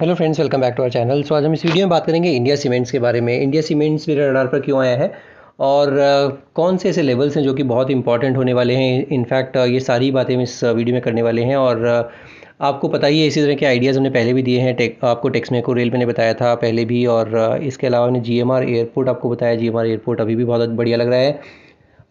hello friends welcome back to our channel so आज हम इस वीडियो में बात करेंगे इंडिया सीमेंट्स के बारे में इंडिया सीमेंट्स मेरे रडार पर क्यों आया है और कौन से ऐसे लेवल्स हैं जो कि बहुत इंपॉर्टेंट होने वाले हैं इनफैक्ट ये सारी बातें हम इस वीडियो में करने वाले हैं और आपको पता ही है इसी तरह के आइडियाज़ हमने पहले भी दिए हैं टेक आपको टेक्स मेको रेलवे ने बताया था पहले भी और इसके अलावा ने जी एयरपोर्ट आपको बताया जी एयरपोर्ट अभी भी बहुत बढ़िया लग रहा है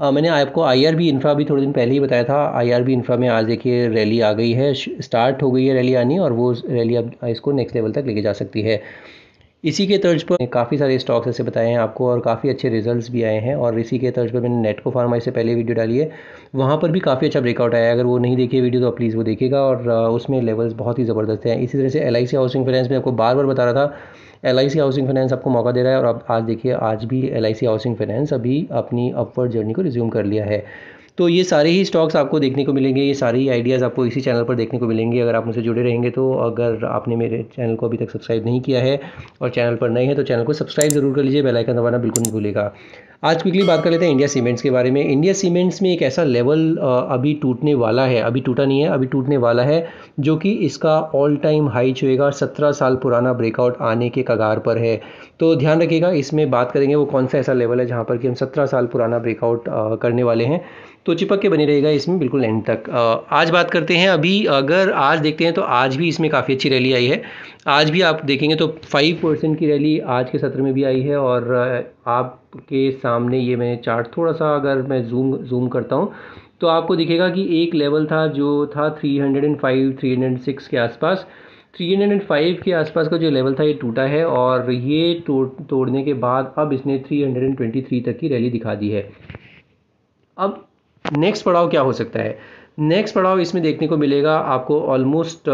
आ, मैंने आपको आई आर बी इन्फ्रा भी थोड़े दिन पहले ही बताया था आई आर बी इन्फ्रा में आज देखिए रैली आ गई है स्टार्ट हो गई है रैली आनी और वो रैली अब इसको नेक्स्ट लेवल तक लेके जा सकती है इसी के तर्ज पर काफ़ी सारे स्टॉक्स ऐसे बताए हैं आपको और काफ़ी अच्छे रिजल्ट्स भी आए हैं और इसी के तर्ज पर मैंने नेट को फार्मा इससे पहले वीडियो डाली है वहाँ पर भी काफ़ी अच्छा ब्रेकआउट आया है अगर वो नहीं देखिए वीडियो तो प्लीज़ वो देखेगा और उसमें लेवल्स बहुत ही ज़बरदस्त हैं इसी तरह से एल हाउसिंग फाइनेंस में आपको बार बार बता रहा था एल हाउसिंग फाइनेंस आपको मौका दे रहा है और अब आज देखिए आज भी एल हाउसिंग फाइनेंस अभी अपनी अपवर्ड जर्नी को रिज्यूम कर लिया है तो ये सारे ही स्टॉक्स आपको देखने को मिलेंगे ये सारे ही आइडियाज़ आपको इसी चैनल पर देखने को मिलेंगे अगर आप मुझसे जुड़े रहेंगे तो अगर आपने मेरे चैनल को अभी तक सब्सक्राइब नहीं किया है और चैनल पर नए हैं तो चैनल को सब्सक्राइब ज़रूर कर लीजिए आइकन दबाना बिल्कुल नहीं भूलेगा आज क्विकली बात कर लेते हैं इंडिया सीमेंट्स के बारे में इंडिया सीमेंट्स में एक ऐसा लेवल अभी टूटने वाला है अभी टूटा नहीं है अभी टूटने वाला है जो कि इसका ऑल टाइम हाई छुएगा सत्रह साल पुराना ब्रेकआउट आने के कगार पर है तो ध्यान रखिएगा इसमें बात करेंगे वो कौन सा ऐसा लेवल है जहाँ पर कि हम सत्रह साल पुराना ब्रेकआउट करने वाले हैं तो चिपक के बने रहेगा इसमें बिल्कुल एंड तक आज बात करते हैं अभी अगर आज देखते हैं तो आज भी इसमें काफ़ी अच्छी रैली आई है आज भी आप देखेंगे तो फाइव परसेंट की रैली आज के सत्र में भी आई है और आपके सामने ये मैंने चार्ट थोड़ा सा अगर मैं जूम जूम करता हूँ तो आपको दिखेगा कि एक लेवल था जो था 305 306 के आसपास 305 के आसपास का जो लेवल था ये टूटा है और ये तोड़ तोड़ने के बाद अब इसने 323 तक की रैली दिखा दी है अब नेक्स्ट पड़ाव क्या हो सकता है नेक्स्ट पड़ाव इसमें देखने को मिलेगा आपको ऑलमोस्ट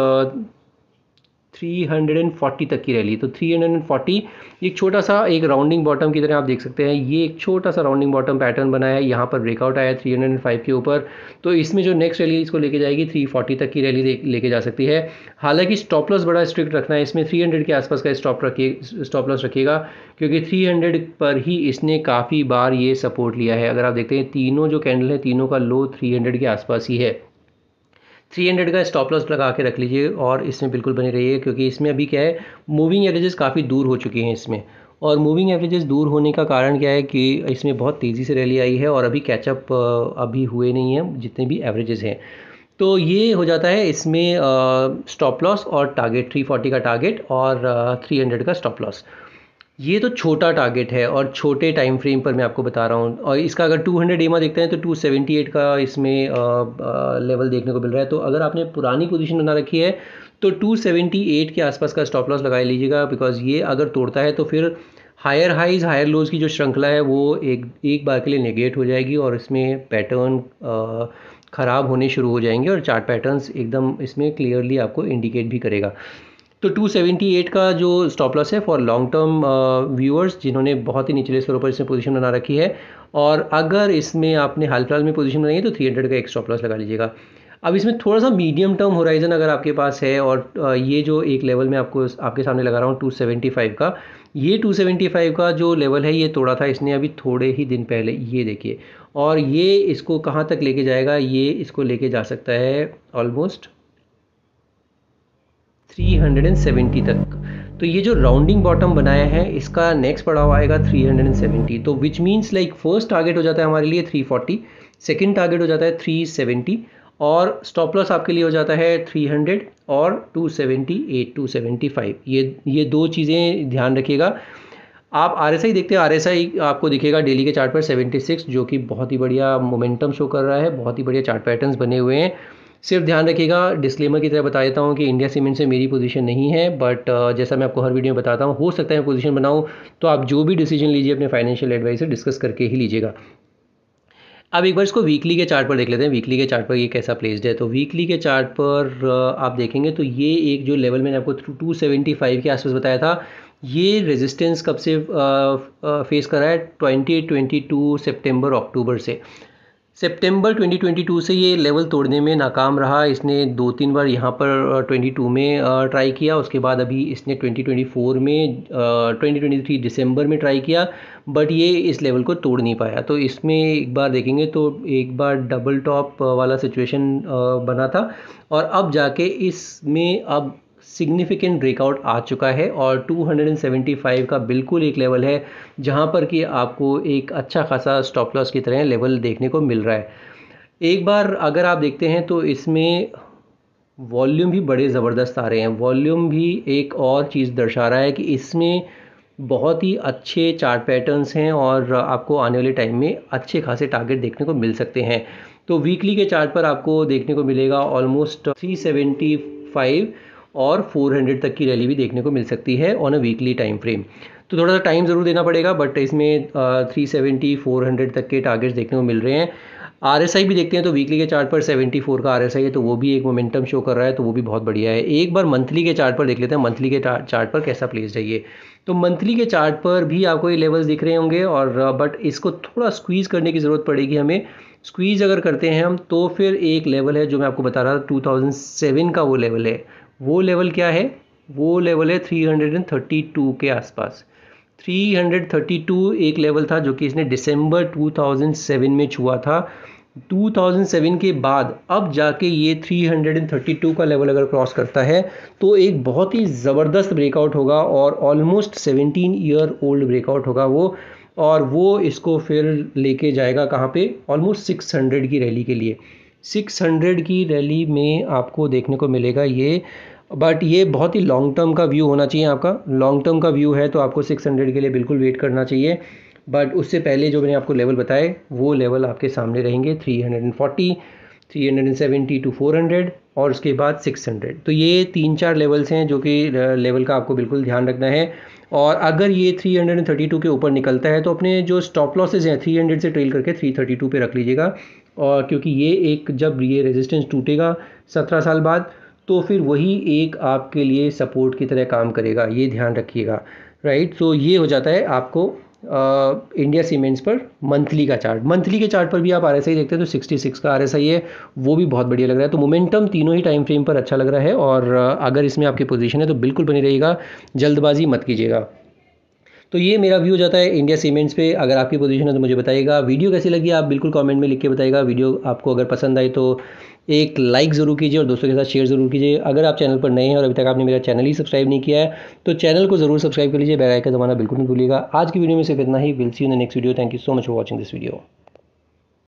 340 तक की रैली तो 340 एक छोटा सा एक राउंडिंग बॉटम की तरह आप देख सकते हैं ये एक छोटा सा राउंडिंग बॉटम पैटर्न बनाया है यहाँ पर ब्रेकआउट आया 305 के ऊपर तो इसमें जो नेक्स्ट रैली इसको लेके जाएगी 340 तक की रैली लेके जा सकती है हालांकि स्टॉप लॉस बड़ा स्ट्रिक्ट रखना है इसमें थ्री के आसपास का स्टॉप रखिए स्टॉप लॉस रखिएगा क्योंकि थ्री पर ही इसने काफ़ी बार ये सपोर्ट लिया है अगर आप देखते हैं तीनों जो कैंडल है तीनों का लो थ्री के आसपास ही है 300 का स्टॉप लॉस लगा के रख लीजिए और इसमें बिल्कुल बने रहिए क्योंकि इसमें अभी क्या है मूविंग एवरेजेस काफ़ी दूर हो चुके हैं इसमें और मूविंग एवरेजेस दूर होने का कारण क्या है कि इसमें बहुत तेज़ी से रैली आई है और अभी कैचअप अभी हुए नहीं हैं जितने भी एवरेजेस हैं तो ये हो जाता है इसमें स्टॉप लॉस और टारगेट 340 का टारगेट और थ्री 300 का स्टॉप लॉस ये तो छोटा टारगेट है और छोटे टाइम फ्रेम पर मैं आपको बता रहा हूँ और इसका अगर 200 हंड्रेड एमा देखते हैं तो 278 का इसमें आ, आ, लेवल देखने को मिल रहा है तो अगर आपने पुरानी पोजीशन बना रखी है तो 278 के आसपास का स्टॉप लॉस लगा लीजिएगा बिकॉज ये अगर तोड़ता है तो फिर हायर हाइज हायर लोज की जो श्रृंखला है वो एक एक बार के लिए निगेट हो जाएगी और इसमें पैटर्न ख़राब होने शुरू हो जाएंगे और चार्ट पैटर्न्स एकदम इसमें क्लियरली आपको इंडिकेट भी करेगा तो 278 का जो स्टॉप लॉस है फॉर लॉन्ग टर्म व्यूअर्स जिन्होंने बहुत ही निचले स्तरों पर इसमें पोजीशन बना रखी है और अगर इसमें आपने हाल फिलहाल में पोजीशन बनाई है तो 300 का एक स्टॉप लॉस लगा लीजिएगा अब इसमें थोड़ा सा मीडियम टर्म होराइजन अगर आपके पास है और uh, ये जो एक लेवल में आपको आपके सामने लगा रहा हूँ टू का ये 275 का जो लेवल है ये तोड़ा था इसने अभी थोड़े ही दिन पहले ये देखिए और ये इसको कहाँ तक लेके जाएगा ये इसको लेके जा सकता है ऑलमोस्ट 370 तक तो ये जो राउंडिंग बॉटम बनाया है इसका नेक्स्ट पड़ाव आएगा 370 तो which means like first target हो जाता है हमारे लिए 340 सेकेंड टारगेट हो जाता है 370 और स्टॉप लॉस आपके लिए हो जाता है 300 और 278 275 ये ये दो चीज़ें ध्यान रखिएगा आप आर एस आई देखते हैं आर एस आई आपको दिखेगा डेली के चार्ट पर 76 जो कि बहुत ही बढ़िया मोमेंटम शो कर रहा है बहुत ही बढ़िया चार्ट पैटर्न्स बने हुए हैं सिर्फ ध्यान रखिएगा डिस्क्लेमर की तरह बता देता हूँ कि इंडिया सीमेंट से मेरी पोजीशन नहीं है बट uh, जैसा मैं आपको हर वीडियो में बताता हूँ हो सकता है मैं पोजीशन बनाऊँ तो आप जो भी डिसीजन लीजिए अपने फाइनेंशियल एडवाइजर डिस्कस करके ही लीजिएगा अब एक बार इसको वीकली के चार्ट पर देख लेते हैं वीकली के चार्ट पर ये कैसा प्लेस्ड है तो वीकली के चार्ट पर uh, आप देखेंगे तो ये एक जो लेवल मैंने आपको टू सेवेंटी फाइव के आसपास बताया था ये रेजिस्टेंस कब से फेस कर फेस करा है twenty twenty two September October से सितंबर 2022 से ये लेवल तोड़ने में नाकाम रहा इसने दो तीन बार यहाँ पर 22 में ट्राई किया उसके बाद अभी इसने 2024 में 2023 दिसंबर में ट्राई किया बट ये इस लेवल को तोड़ नहीं पाया तो इसमें एक बार देखेंगे तो एक बार डबल टॉप वाला सिचुएशन बना था और अब जाके इसमें अब सिग्निफिकेंट ब्रेकआउट आ चुका है और 275 का बिल्कुल एक लेवल है जहां पर कि आपको एक अच्छा खासा स्टॉप लॉस की तरह लेवल देखने को मिल रहा है एक बार अगर आप देखते हैं तो इसमें वॉल्यूम भी बड़े ज़बरदस्त आ रहे हैं वॉल्यूम भी एक और चीज़ दर्शा रहा है कि इसमें बहुत ही अच्छे चार्ट पैटर्न्स हैं और आपको आने वाले टाइम में अच्छे खासे टारगेट देखने को मिल सकते हैं तो वीकली के चार्ट पर आपको देखने को मिलेगा ऑलमोस्ट थ्री सेवेंटी फाइव और 400 तक की रैली भी देखने को मिल सकती है on a weekly time frame तो थोड़ा सा टाइम ज़रूर देना पड़ेगा बट इसमें थ्री सेवेंटी फोर हंड्रेड तक के टारगेट्स देखने को मिल रहे हैं आर एस आई भी देखते हैं तो वीकली के चार्ट पर सेवेंटी फोर का आर एस आई है तो वो भी एक मोमेंटम शो कर रहा है तो वो भी बहुत बढ़िया है एक बार मंथली के चार्ट पर देख लेते हैं मंथली के चार्ट पर कैसा प्लेस चाहिए तो मंथली के चार्ट पर भी आपको ये लेवल्स दिख रहे होंगे और बट इसको थोड़ा स्क्वीज़ करने की ज़रूरत पड़ेगी हमें स्क्वीज़ अगर करते हैं हम तो फिर एक लेवल है जो मैं आपको बता रहा था टू का वो लेवल है वो लेवल क्या है वो लेवल है 332 के आसपास 332 एक लेवल था जो कि इसने दिसंबर 2007 में छुआ था 2007 के बाद अब जाके ये 332 का लेवल अगर क्रॉस करता है तो एक बहुत ही ज़बरदस्त ब्रेकआउट होगा और ऑलमोस्ट 17 ईयर ओल्ड ब्रेकआउट होगा वो और वो इसको फिर लेके जाएगा कहाँ पे ऑलमोस्ट 600 की रैली के लिए 600 की रैली में आपको देखने को मिलेगा ये बट ये बहुत ही लॉन्ग टर्म का व्यू होना चाहिए आपका लॉन्ग टर्म का व्यू है तो आपको 600 के लिए बिल्कुल वेट करना चाहिए बट उससे पहले जो मैंने आपको लेवल बताए वो लेवल आपके सामने रहेंगे 340 370 टू 400 और उसके बाद 600 तो ये तीन चार लेवल्स हैं जो कि लेवल का आपको बिल्कुल ध्यान रखना है और अगर ये 332 के ऊपर निकलता है तो अपने जो स्टॉप लॉसेज हैं 300 से ट्रेल करके 332 पे रख लीजिएगा और क्योंकि ये एक जब ये रेजिस्टेंस टूटेगा सत्रह साल बाद तो फिर वही एक आपके लिए सपोर्ट की तरह काम करेगा ये ध्यान रखिएगा राइट सो ये हो जाता है आपको आ, इंडिया सीमेंट्स पर मंथली का चार्ट मंथली के चार्ट पर भी आप आर देखते हैं तो 66 का आर है वो भी बहुत बढ़िया लग रहा है तो मोमेंटम तीनों ही टाइम फ्रेम पर अच्छा लग रहा है और अगर इसमें आपकी पोजीशन है तो बिल्कुल बनी रहेगा जल्दबाजी मत कीजिएगा तो ये मेरा व्यू जाता है इंडिया सीमेंट्स पे अगर आपकी पोजीशन है तो मुझे बताइएगा वीडियो कैसी लगी आप बिल्कुल कमेंट में लिख के बताइएगा वीडियो आपको अगर पसंद आई तो एक लाइक ज़रूर कीजिए और दोस्तों के साथ शेयर ज़रूर कीजिए अगर आप चैनल पर नए हैं और अभी तक आपने मेरा चैनल ही सब्सक्राइब नहीं किया है तो चैनल को ज़रूर सब्सक्राइब कर लीजिए बेल का जमाना बिल्कुल नहीं भूलिएगा आज की वीडियो में सिर्फ इतना ही will see in the next video thank you so much for watching this video